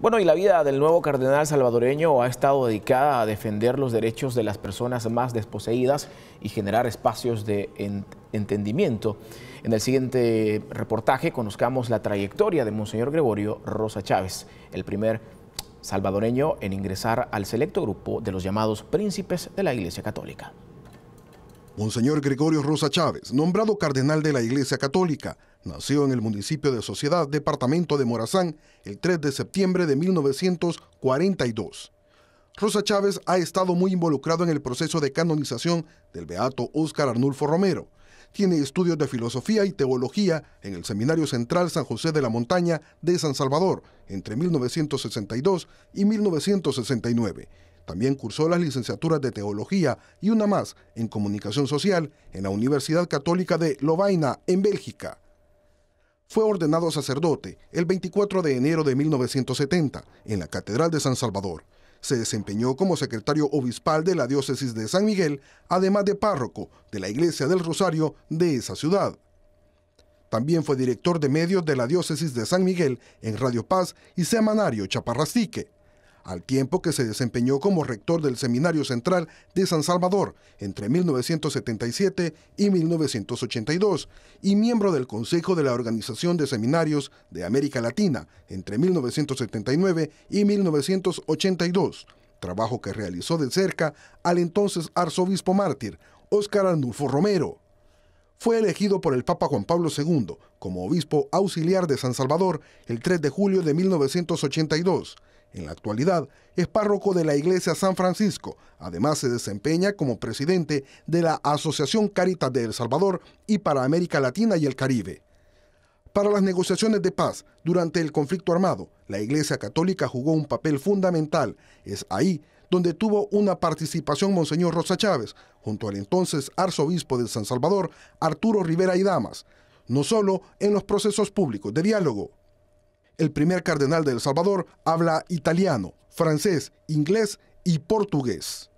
Bueno, y la vida del nuevo cardenal salvadoreño ha estado dedicada a defender los derechos de las personas más desposeídas y generar espacios de entendimiento. En el siguiente reportaje conozcamos la trayectoria de Monseñor Gregorio Rosa Chávez, el primer salvadoreño en ingresar al selecto grupo de los llamados príncipes de la Iglesia Católica. Monseñor Gregorio Rosa Chávez, nombrado cardenal de la Iglesia Católica, Nació en el municipio de Sociedad, departamento de Morazán, el 3 de septiembre de 1942. Rosa Chávez ha estado muy involucrado en el proceso de canonización del beato Óscar Arnulfo Romero. Tiene estudios de filosofía y teología en el Seminario Central San José de la Montaña de San Salvador entre 1962 y 1969. También cursó las licenciaturas de teología y una más en comunicación social en la Universidad Católica de Lovaina, en Bélgica fue ordenado sacerdote el 24 de enero de 1970 en la Catedral de San Salvador. Se desempeñó como secretario obispal de la diócesis de San Miguel, además de párroco de la Iglesia del Rosario de esa ciudad. También fue director de medios de la diócesis de San Miguel en Radio Paz y Semanario Chaparrastique, al tiempo que se desempeñó como rector del Seminario Central de San Salvador entre 1977 y 1982 y miembro del Consejo de la Organización de Seminarios de América Latina entre 1979 y 1982, trabajo que realizó de cerca al entonces arzobispo mártir Óscar Arnulfo Romero fue elegido por el Papa Juan Pablo II como obispo auxiliar de San Salvador el 3 de julio de 1982 en la actualidad es párroco de la Iglesia San Francisco. Además se desempeña como presidente de la Asociación Caritas de El Salvador y para América Latina y el Caribe. Para las negociaciones de paz durante el conflicto armado, la Iglesia Católica jugó un papel fundamental. Es ahí donde tuvo una participación Monseñor Rosa Chávez, junto al entonces arzobispo de San Salvador, Arturo Rivera y Damas, no solo en los procesos públicos de diálogo, el primer cardenal de El Salvador habla italiano, francés, inglés y portugués.